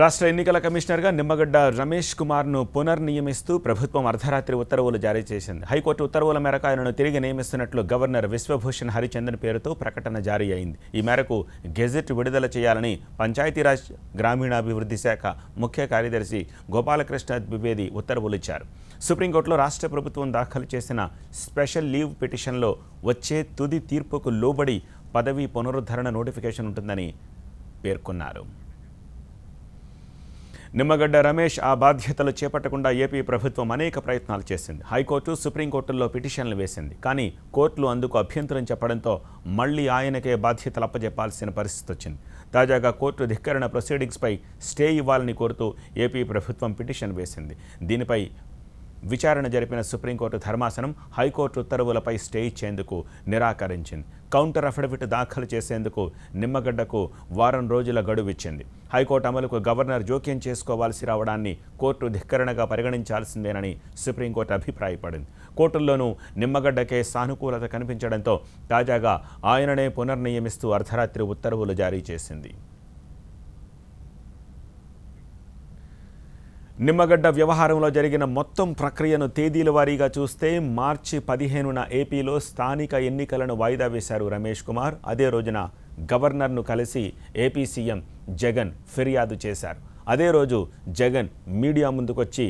రాష్ట్ర ఎన్నికల కమిషనర్గా నిమ్మగడ్డ రమేష్ కుమార్ను పునర్నియమిస్తూ ప్రభుత్వం అర్ధరాత్రి ఉత్తర్వులు జారీ చేసింది హైకోర్టు ఉత్తర్వుల మేరకు ఆయనను తిరిగి నియమిస్తున్నట్లు గవర్నర్ విశ్వభూషణ్ హరిచందన్ పేరుతో ప్రకటన జారీ అయింది ఈ మేరకు గెజెట్ విడుదల చేయాలని పంచాయతీరాజ్ గ్రామీణాభివృద్ధి శాఖ ముఖ్య కార్యదర్శి గోపాలకృష్ణ ద్వివేది ఉత్తర్వులు ఇచ్చారు సుప్రీంకోర్టులో రాష్ట్ర ప్రభుత్వం దాఖలు చేసిన స్పెషల్ లీవ్ పిటిషన్లో వచ్చే తుది తీర్పుకు లోబడి పదవీ పునరుద్ధరణ నోటిఫికేషన్ ఉంటుందని పేర్కొన్నారు నిమ్మగడ్డ రమేష్ ఆ బాధ్యతలు చేపట్టకుండా ఏపీ ప్రభుత్వం అనేక ప్రయత్నాలు చేసింది హైకోర్టు సుప్రీంకోర్టుల్లో పిటిషన్లు వేసింది కానీ కోర్టులు అందుకు అభ్యంతరం చెప్పడంతో మళ్లీ ఆయనకే బాధ్యతలు అప్పజెప్పాల్సిన పరిస్థితి వచ్చింది తాజాగా కోర్టు ధిక్కరణ ప్రొసీడింగ్స్పై స్టే ఇవ్వాలని కోరుతూ ఏపీ ప్రభుత్వం పిటిషన్ వేసింది దీనిపై విచారణ జరిపిన సుప్రీంకోర్టు ధర్మాసనం హైకోర్టు ఉత్తర్వులపై స్టే ఇచ్చేందుకు నిరాకరించింది కౌంటర్ అఫిడవిట్ దాఖలు చేసేందుకు నిమ్మగడ్డకు వారం రోజుల గడువిచ్చింది హైకోర్టు అమలుకు గవర్నర్ జోక్యం చేసుకోవాల్సి రావడాన్ని కోర్టు ధిక్కరణగా పరిగణించాల్సిందేనని సుప్రీంకోర్టు అభిప్రాయపడింది కోర్టుల్లోనూ నిమ్మగడ్డకే సానుకూలత కనిపించడంతో తాజాగా ఆయననే పునర్నియమిస్తూ అర్ధరాత్రి ఉత్తర్వులు జారీ చేసింది నిమ్మగడ్డ వ్యవహారంలో జరిగిన మొత్తం ప్రక్రియను తేదీల వారీగా చూస్తే మార్చి పదిహేనున ఏపీలో స్థానిక ఎన్నికలను వాయిదా వేశారు రమేష్ కుమార్ అదే రోజున గవర్నర్ను కలిసి ఏపీ సీఎం జగన్ ఫిర్యాదు చేశారు అదే రోజు జగన్ మీడియా ముందుకొచ్చి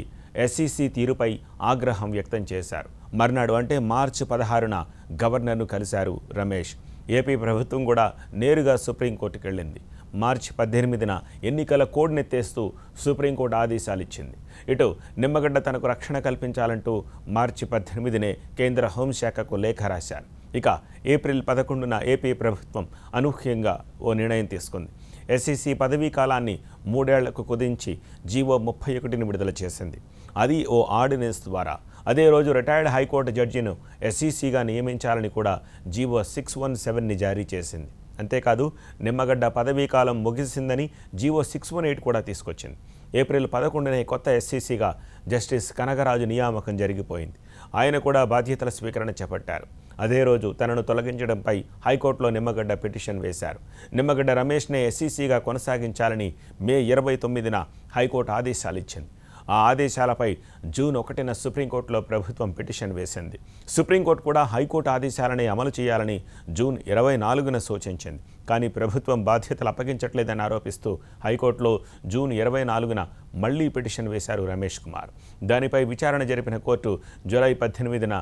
ఎస్ఈసి తీరుపై ఆగ్రహం వ్యక్తం చేశారు మర్నాడు అంటే మార్చి పదహారున గవర్నర్ను కలిశారు రమేష్ ఏపీ ప్రభుత్వం కూడా నేరుగా సుప్రీంకోర్టుకు వెళ్ళింది మార్చి పద్దెనిమిదిన ఎన్నికల కోడ్ని తెస్తూ సుప్రీంకోర్టు ఆదేశాలు ఇచ్చింది ఇటు నిమ్మగడ్డ తనకు రక్షణ కల్పించాలంటూ మార్చి పద్దెనిమిదినే కేంద్ర హోంశాఖకు లేఖ రాశారు ఇక ఏప్రిల్ పదకొండున ఏపీ ప్రభుత్వం అనూహ్యంగా ఓ నిర్ణయం తీసుకుంది ఎస్ఈసీ పదవీ కాలాన్ని మూడేళ్లకు కుదించి జీవో ముప్పై ఒకటిని విడుదల చేసింది అది ఓ ఆర్డినెన్స్ ద్వారా అదే రోజు రిటైర్డ్ హైకోర్టు జడ్జిను ఎస్సీసీగా నియమించాలని కూడా జీవో సిక్స్ వన్ సెవెన్ని జారీ చేసింది అంతేకాదు నిమ్మగడ్డ పదవీకాలం ముగిసిందని జీవో సిక్స్ వన్ ఎయిట్ కూడా తీసుకొచ్చింది ఏప్రిల్ పదకొండునే కొత్త ఎస్సీసీగా జస్టిస్ కనగరాజు నియామకం జరిగిపోయింది ఆయన కూడా బాధ్యతల స్వీకరణ చేపట్టారు అదే రోజు తనను తొలగించడంపై హైకోర్టులో నిమ్మగడ్డ పిటిషన్ వేశారు నిమ్మగడ్డ రమేష్నే ఎస్సీసీగా కొనసాగించాలని మే ఇరవై తొమ్మిదిన హైకోర్టు ఆదేశాలు ఇచ్చింది ఆ ఆదేశాలపై జూన్ ఒకటిన సుప్రీంకోర్టులో ప్రభుత్వం పిటిషన్ వేసింది సుప్రీంకోర్టు కూడా హైకోర్టు ఆదేశాలని అమలు చేయాలని జూన్ ఇరవై నాలుగున సూచించింది కానీ ప్రభుత్వం బాధ్యతలు అప్పగించట్లేదని ఆరోపిస్తూ హైకోర్టులో జూన్ ఇరవై నాలుగున మళ్లీ పిటిషన్ వేశారు రమేష్ కుమార్ దానిపై విచారణ జరిపిన కోర్టు జూలై పద్దెనిమిదిన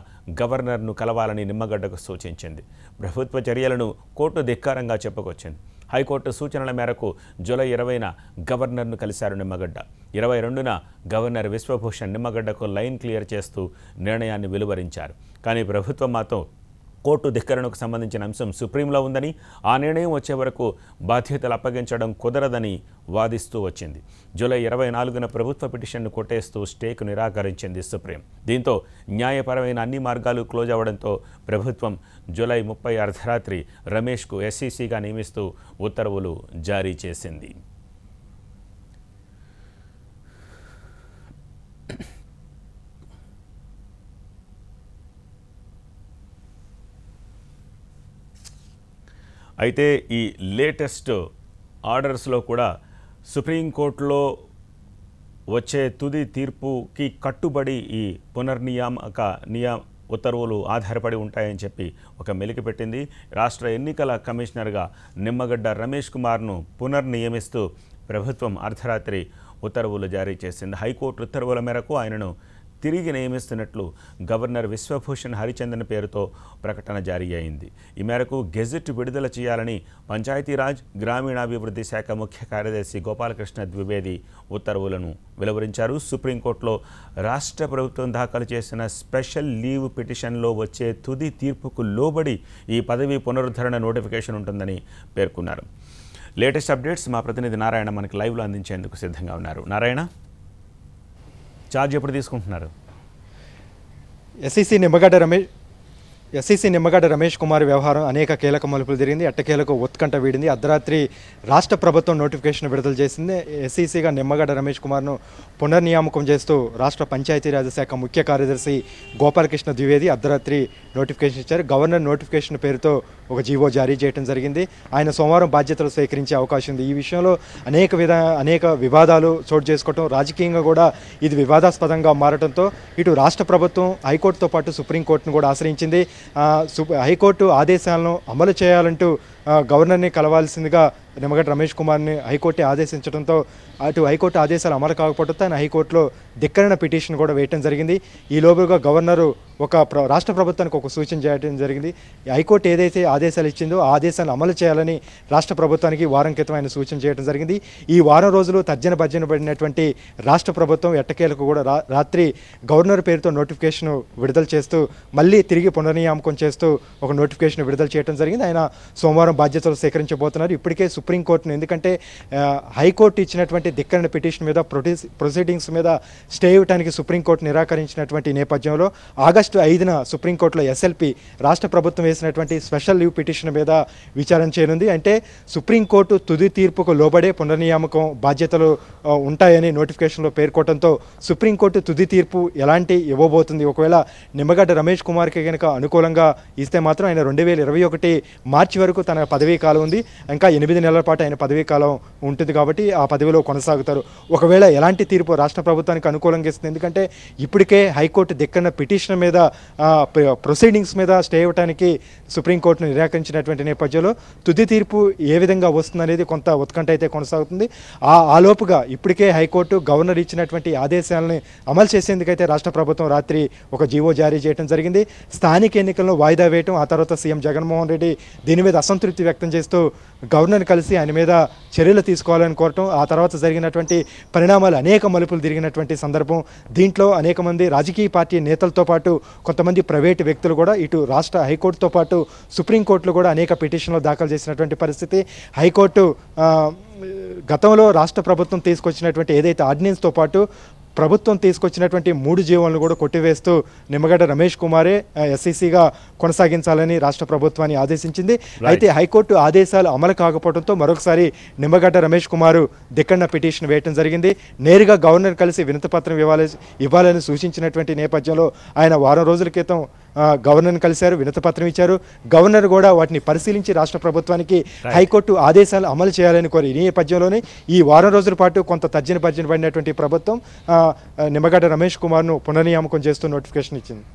గవర్నర్ను కలవాలని నిమ్మగడ్డకు సూచించింది ప్రభుత్వ చర్యలను కోర్టు ధిక్కారంగా చెప్పుకొచ్చింది హైకోర్టు సూచనల మేరకు జూలై ఇరవైన గవర్నర్ను కలిశారు నిమ్మగడ్డ ఇరవై రెండున గవర్నర్ విశ్వభూషణ్ నిమ్మగడ్డకు లైన్ క్లియర్ చేస్తూ నిర్ణయాన్ని వెలువరించారు కానీ ప్రభుత్వం మాత్రం కోర్టు ధిక్కరణకు సంబంధించిన అంశం సుప్రీంలో ఉందని ఆ నిర్ణయం వచ్చే వరకు బాధ్యతలు అప్పగించడం కుదరదని వాదిస్తూ వచ్చింది జూలై ఇరవై నాలుగున ప్రభుత్వ పిటిషన్ను కొట్టేస్తూ స్టేకు నిరాకరించింది సుప్రీం దీంతో న్యాయపరమైన అన్ని మార్గాలు క్లోజ్ అవ్వడంతో ప్రభుత్వం జూలై ముప్పై అర్ధరాత్రి రమేష్కు ఎస్సీసీగా నియమిస్తూ ఉత్తర్వులు జారీ చేసింది అయితే ఈ లేటెస్ట్ ఆర్డర్స్లో కూడా సుప్రీంకోర్టులో వచ్చే తుది తీర్పుకి కట్టుబడి ఈ పునర్నియామక నియా ఉత్తర్వులు ఆధారపడి ఉంటాయని చెప్పి ఒక మెలికి పెట్టింది రాష్ట్ర ఎన్నికల కమిషనర్గా నిమ్మగడ్డ రమేష్ కుమార్ను పునర్నియమిస్తూ ప్రభుత్వం అర్ధరాత్రి ఉత్తర్వులు జారీ చేసింది హైకోర్టు ఉత్తర్వుల మేరకు ఆయనను తిరిగి నియమిస్తున్నట్లు గవర్నర్ విశ్వభూషణ్ హరిచందన్ పేరుతో ప్రకటన జారీ అయింది ఈ మేరకు గెజెట్ విడుదల చేయాలని పంచాయతీరాజ్ గ్రామీణాభివృద్ధి శాఖ ముఖ్య కార్యదర్శి గోపాలకృష్ణ ద్వివేది ఉత్తర్వులను వెలువరించారు సుప్రీంకోర్టులో రాష్ట్ర ప్రభుత్వం దాఖలు చేసిన స్పెషల్ లీవ్ పిటిషన్లో వచ్చే తుది తీర్పుకు లోబడి ఈ పదవి పునరుద్ధరణ నోటిఫికేషన్ ఉంటుందని పేర్కొన్నారు లేటెస్ట్ అప్డేట్స్ మా ప్రతినిధి నారాయణ మనకి లైవ్లో అందించేందుకు సిద్ధంగా ఉన్నారు నారాయణ ఛార్జ్ ఎప్పుడు తీసుకుంటున్నారు ఎస్ఈసి నిమ్మగడ్డ రమేష్ ఎస్సీసీ నిమ్మగడ్డ రమేష్ కుమార్ వ్యవహారం అనేక కీలక మలుపులు జరిగింది ఎట్టకేలకు ఉత్కంఠ వీడింది అర్ధరాత్రి రాష్ట్ర ప్రభుత్వం నోటిఫికేషన్ విడుదల చేసింది ఎస్సీసీగా నిమ్మగడ్డ రమేష్ కుమార్ను పునర్నియామకం చేస్తూ రాష్ట్ర పంచాయతీరాజ్ శాఖ ముఖ్య కార్యదర్శి గోపాలకృష్ణ ద్వివేది అర్ధరాత్రి నోటిఫికేషన్ ఇచ్చారు గవర్నర్ నోటిఫికేషన్ పేరుతో ఒక జీవో జారీ చేయడం జరిగింది ఆయన సోమవారం బాధ్యతలు స్వీకరించే అవకాశం ఉంది ఈ విషయంలో అనేక విధ అనేక వివాదాలు చోటు చేసుకోవటం రాజకీయంగా కూడా ఇది వివాదాస్పదంగా మారడంతో ఇటు రాష్ట్ర ప్రభుత్వం హైకోర్టుతో పాటు సుప్రీంకోర్టును కూడా ఆశ్రయించింది హైకోర్టు ఆదేశాలను అమలు చేయాలంటూ గవర్నర్ని కలవాల్సిందిగా నిమ్మగడ్డ రమేష్ కుమార్ని హైకోర్టు ఆదేశించడంతో అటు హైకోర్టు ఆదేశాలు అమలు కాకపోవడంతో ఆయన హైకోర్టులో ధిక్కరణ పిటిషన్ కూడా వేయటం జరిగింది ఈ లోపుగా గవర్నరు ఒక రాష్ట్ర ప్రభుత్వానికి ఒక సూచన చేయడం జరిగింది హైకోర్టు ఏదైతే ఆదేశాలు ఇచ్చిందో ఆ అమలు చేయాలని రాష్ట్ర ప్రభుత్వానికి వారం క్రితం ఆయన సూచన చేయడం జరిగింది ఈ వారం రోజులు తర్జన భర్జన పడినటువంటి రాష్ట్ర ప్రభుత్వం ఎట్టకేలకు కూడా రాత్రి గవర్నర్ పేరుతో నోటిఫికేషన్ విడుదల చేస్తూ మళ్ళీ తిరిగి పునర్నియామకం చేస్తూ ఒక నోటిఫికేషన్ విడుదల చేయడం జరిగింది ఆయన సోమవారం వారం బాధ్యతలు సేకరించబోతున్నారు ఇప్పటికే సుప్రీంకోర్టును ఎందుకంటే హైకోర్టు ఇచ్చినటువంటి ధిక్కరణ పిటిషన్ మీద ప్రొసీడింగ్స్ మీద స్టే ఇవ్వడానికి సుప్రీంకోర్టు నిరాకరించినటువంటి నేపథ్యంలో ఆగస్టు ఐదున సుప్రీంకోర్టులో ఎస్ఎల్పి రాష్ట్ర ప్రభుత్వం వేసినటువంటి స్పెషల్ లీవ్ పిటిషన్ మీద విచారణ చేయనుంది అంటే సుప్రీంకోర్టు తుది తీర్పుకు లోబడే పునర్నియామకం బాధ్యతలు ఉంటాయని నోటిఫికేషన్లో పేర్కొనడంతో సుప్రీంకోర్టు తుది తీర్పు ఎలాంటి ఇవ్వబోతుంది ఒకవేళ నిమ్మగడ్డ రమేష్ కుమార్కి కనుక అనుకూలంగా ఇస్తే మాత్రం ఆయన రెండు వేల ఇరవై ఒకటి మార్చి వరకు తన ఆయన పదవీ కాలం ఉంది ఇంకా ఎనిమిది నెలల పాటు ఆయన పదవీ కాలం ఉంటుంది కాబట్టి ఆ పదవిలో కొనసాగుతారు ఒకవేళ ఎలాంటి తీర్పు రాష్ట్ర ప్రభుత్వానికి అనుకూలంగా ఇస్తుంది ఎందుకంటే ఇప్పటికే హైకోర్టు దిక్కన్న పిటిషన్ మీద ప్రొసీడింగ్స్ మీద స్టే ఇవ్వడానికి సుప్రీంకోర్టును నిరాకరించినటువంటి నేపథ్యంలో తుది తీర్పు ఏ విధంగా వస్తుందనేది కొంత ఉత్కంఠ అయితే కొనసాగుతుంది ఆ ఆలోపుగా ఇప్పటికే హైకోర్టు గవర్నర్ ఇచ్చినటువంటి ఆదేశాలని అమలు చేసేందుకైతే రాష్ట్ర ప్రభుత్వం రాత్రి ఒక జీవో జారీ చేయడం జరిగింది స్థానిక ఎన్నికలను వాయిదా వేయటం ఆ తర్వాత సీఎం జగన్మోహన్ రెడ్డి దీని మీద అసంతృప్తి అసంతృప్తి వ్యక్తం చేస్తూ గవర్నర్ని కలిసి ఆయన మీద చర్యలు తీసుకోవాలని కోరటం ఆ తర్వాత జరిగినటువంటి పరిణామాలు అనేక మలుపులు తిరిగినటువంటి సందర్భం దీంట్లో అనేక మంది రాజకీయ పార్టీ నేతలతో పాటు కొంతమంది ప్రైవేటు వ్యక్తులు కూడా ఇటు రాష్ట్ర హైకోర్టుతో పాటు సుప్రీంకోర్టులు కూడా అనేక పిటిషన్లు దాఖలు చేసినటువంటి పరిస్థితి హైకోర్టు గతంలో రాష్ట్ర ప్రభుత్వం తీసుకొచ్చినటువంటి ఏదైతే ఆర్డినెన్స్తో పాటు ప్రభుత్వం తీసుకొచ్చినటువంటి మూడు జీవోలను కూడా కొట్టివేస్తూ నిమ్మగడ్డ రమేష్ కుమారే ఎస్సీసీగా కొనసాగించాలని రాష్ట్ర ప్రభుత్వాన్ని ఆదేశించింది అయితే హైకోర్టు ఆదేశాలు అమలు కాకపోవడంతో మరొకసారి నిమ్మగడ్డ రమేష్ కుమారు దిక్కన్న పిటిషన్ వేయటం జరిగింది నేరుగా గవర్నర్ కలిసి వినతి పత్రం ఇవ్వాలని సూచించినటువంటి నేపథ్యంలో ఆయన వారం రోజుల క్రితం గవర్నర్ కలిశారు వినతపత్రం ఇచ్చారు గవర్నర్ కూడా వాటిని పరిశీలించి రాష్ట్ర ప్రభుత్వానికి హైకోర్టు ఆదేశాలు అమలు చేయాలని కోరి ఈ నేపథ్యంలోనే ఈ వారం రోజుల పాటు కొంత తర్జన భర్జన పడినటువంటి ప్రభుత్వం నిమ్మగడ్డ రమేష్ కుమార్ను పునర్నియామకం చేస్తూ నోటిఫికేషన్ ఇచ్చింది